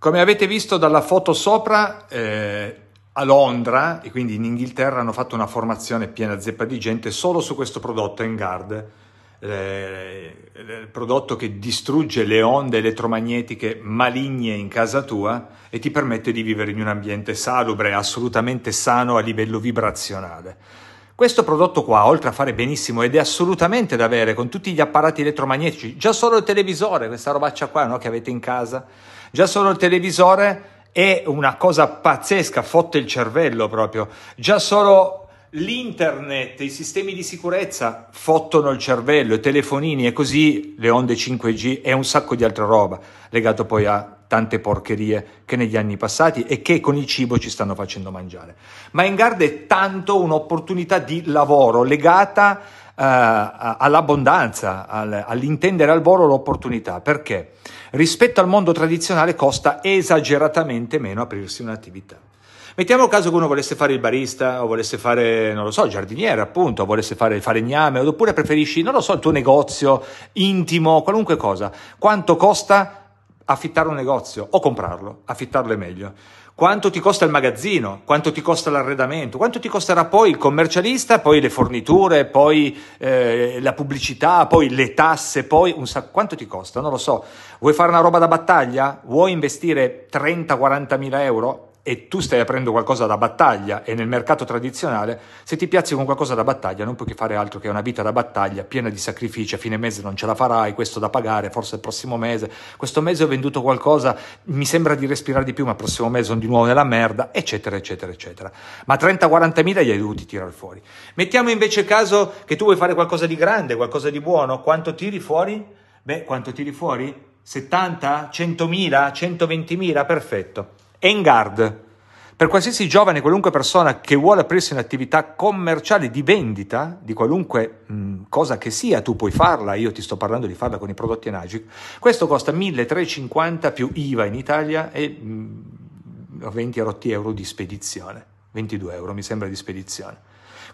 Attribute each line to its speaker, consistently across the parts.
Speaker 1: Come avete visto dalla foto sopra, eh, a Londra e quindi in Inghilterra hanno fatto una formazione piena zeppa di gente solo su questo prodotto Engard, eh, il prodotto che distrugge le onde elettromagnetiche maligne in casa tua e ti permette di vivere in un ambiente salubre, assolutamente sano a livello vibrazionale. Questo prodotto qua, oltre a fare benissimo ed è assolutamente da avere con tutti gli apparati elettromagnetici, già solo il televisore, questa robaccia qua no, che avete in casa, Già solo il televisore è una cosa pazzesca, fotte il cervello proprio. Già solo l'internet, i sistemi di sicurezza fottono il cervello, i telefonini e così le onde 5G e un sacco di altra roba, legato poi a tante porcherie che negli anni passati e che con il cibo ci stanno facendo mangiare. Ma in Garda è tanto un'opportunità di lavoro legata eh, all'abbondanza, al, all'intendere al volo l'opportunità, perché rispetto al mondo tradizionale costa esageratamente meno aprirsi un'attività. Mettiamo caso che uno volesse fare il barista o volesse fare, non lo so, il giardiniere appunto, o volesse fare il falegname, oppure preferisci, non lo so, il tuo negozio intimo, qualunque cosa. Quanto costa affittare un negozio o comprarlo, affittarlo è meglio. Quanto ti costa il magazzino, quanto ti costa l'arredamento, quanto ti costerà poi il commercialista, poi le forniture, poi eh, la pubblicità, poi le tasse, poi un sacco. Quanto ti costa? Non lo so. Vuoi fare una roba da battaglia? Vuoi investire 30-40 mila euro? e tu stai aprendo qualcosa da battaglia e nel mercato tradizionale se ti piazzi con qualcosa da battaglia non puoi fare altro che una vita da battaglia piena di sacrifici, a fine mese non ce la farai, questo da pagare, forse il prossimo mese, questo mese ho venduto qualcosa, mi sembra di respirare di più ma il prossimo mese sono di nuovo nella merda, eccetera, eccetera, eccetera. Ma 30-40 mila li hai dovuti tirare fuori. Mettiamo invece caso che tu vuoi fare qualcosa di grande, qualcosa di buono, quanto tiri fuori? Beh, quanto tiri fuori? 70, 100.000, 120.000, perfetto. Engard. Per qualsiasi giovane, qualunque persona che vuole aprirsi un'attività commerciale di vendita, di qualunque mh, mm, cosa che sia, tu puoi farla, io ti sto parlando di farla con i prodotti Enagic, questo costa 1.350 più IVA in Italia e mh, mm, 20 rotti euro di spedizione, 22 euro mi sembra di spedizione.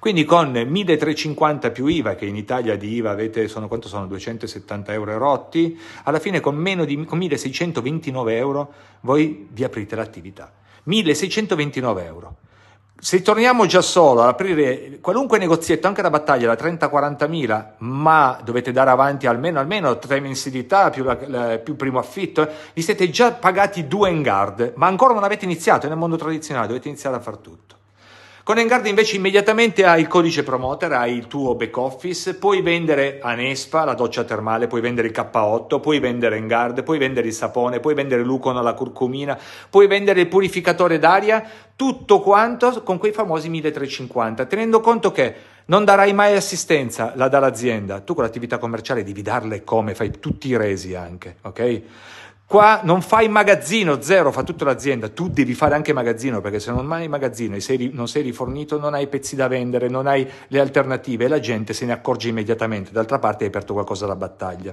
Speaker 1: Quindi con 1.350 più IVA, che in Italia di IVA avete, sono, quanto sono? 270 euro rotti, alla fine con meno di con 1.629 euro voi vi aprite l'attività. 1.629 euro. Se torniamo già solo ad aprire qualunque negozietto, anche da battaglia da 30-40 mila, ma dovete dare avanti almeno, almeno tre mensilità più, la, la, più primo affitto, vi siete già pagati due in guard, ma ancora non avete iniziato, è nel mondo tradizionale, dovete iniziare a far tutto. Con Engard invece immediatamente hai il codice promoter, hai il tuo back office, puoi vendere a Nespa la doccia termale, puoi vendere il K8, puoi vendere Engard, puoi vendere il sapone, puoi vendere Lucon alla curcumina, puoi vendere il purificatore d'aria, tutto quanto con quei famosi 1350, tenendo conto che non darai mai assistenza, la dà l'azienda. Tu con l'attività commerciale devi darle come, fai tutti i resi anche, ok? Qua non fai magazzino, zero, fa tutta l'azienda. Tu devi fare anche magazzino perché se non hai magazzino e sei, non sei rifornito, non hai pezzi da vendere, non hai le alternative e la gente se ne accorge immediatamente. D'altra parte hai aperto qualcosa alla battaglia.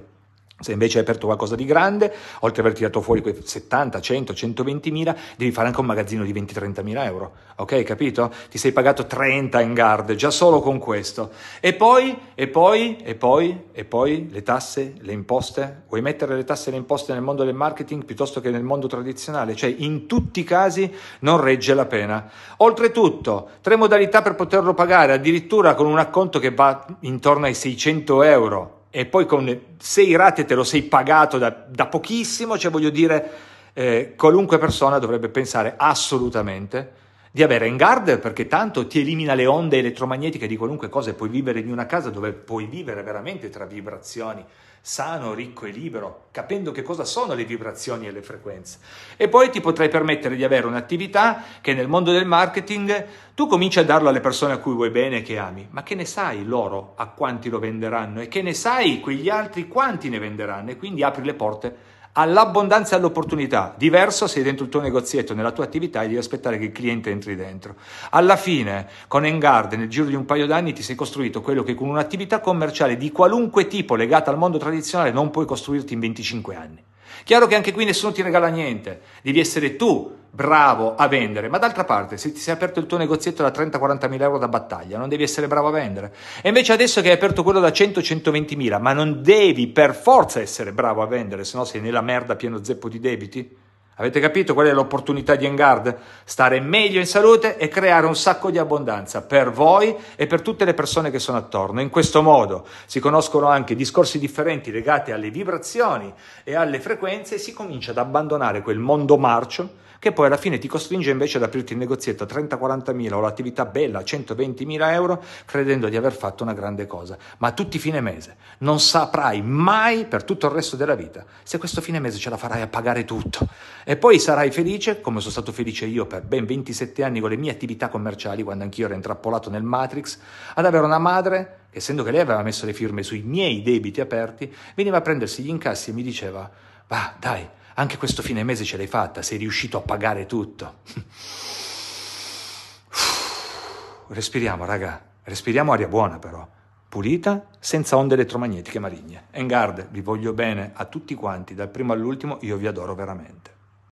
Speaker 1: Se invece hai aperto qualcosa di grande, oltre ad aver tirato fuori quei 70, 100, 120 mila, devi fare anche un magazzino di 20-30 mila euro. Ok, capito? Ti sei pagato 30 in guard già solo con questo. E poi, e poi, e poi, e poi le tasse, le imposte. Vuoi mettere le tasse e le imposte nel mondo del marketing piuttosto che nel mondo tradizionale? Cioè, in tutti i casi non regge la pena. Oltretutto, tre modalità per poterlo pagare, addirittura con un acconto che va intorno ai 600 euro e poi con sei rate te lo sei pagato da, da pochissimo, cioè voglio dire, eh, qualunque persona dovrebbe pensare assolutamente di avere hangar perché tanto ti elimina le onde elettromagnetiche di qualunque cosa e puoi vivere in una casa dove puoi vivere veramente tra vibrazioni, sano, ricco e libero, capendo che cosa sono le vibrazioni e le frequenze. E poi ti potrai permettere di avere un'attività che nel mondo del marketing tu cominci a darlo alle persone a cui vuoi bene e che ami, ma che ne sai loro a quanti lo venderanno e che ne sai quegli altri quanti ne venderanno e quindi apri le porte all'abbondanza e all'opportunità. Diverso sei dentro il tuo negozietto, nella tua attività e devi aspettare che il cliente entri dentro. Alla fine, con Engarde, nel giro di un paio d'anni ti sei costruito quello che con un'attività commerciale di qualunque tipo legata al mondo tradizionale non puoi costruirti in 25 anni. Chiaro che anche qui nessuno ti regala niente, devi essere tu bravo a vendere, ma d'altra parte se ti sei aperto il tuo negozietto da 30-40 mila euro da battaglia, non devi essere bravo a vendere. E invece adesso che hai aperto quello da 100-120 mila, ma non devi per forza essere bravo a vendere, se no sei nella merda pieno zeppo di debiti. Avete capito qual è l'opportunità di Engard? Stare meglio in salute e creare un sacco di abbondanza per voi e per tutte le persone che sono attorno. In questo modo si conoscono anche discorsi differenti legati alle vibrazioni e alle frequenze e si comincia ad abbandonare quel mondo marcio che poi alla fine ti costringe invece ad aprirti il negozietto a 30-40 mila o l'attività bella a 120 mila euro credendo di aver fatto una grande cosa. Ma a tutti fine mese non saprai mai per tutto il resto della vita se questo fine mese ce la farai a pagare tutto. E poi sarai felice, come sono stato felice io per ben 27 anni con le mie attività commerciali, quando anch'io ero intrappolato nel Matrix, ad avere una madre che, essendo che lei aveva messo le firme sui miei debiti aperti, veniva a prendersi gli incassi e mi diceva, va, dai, anche questo fine mese ce l'hai fatta, sei riuscito a pagare tutto. respiriamo, raga, respiriamo aria buona però, pulita, senza onde elettromagnetiche marigne. Engard, vi voglio bene a tutti quanti, dal primo all'ultimo, io vi adoro veramente.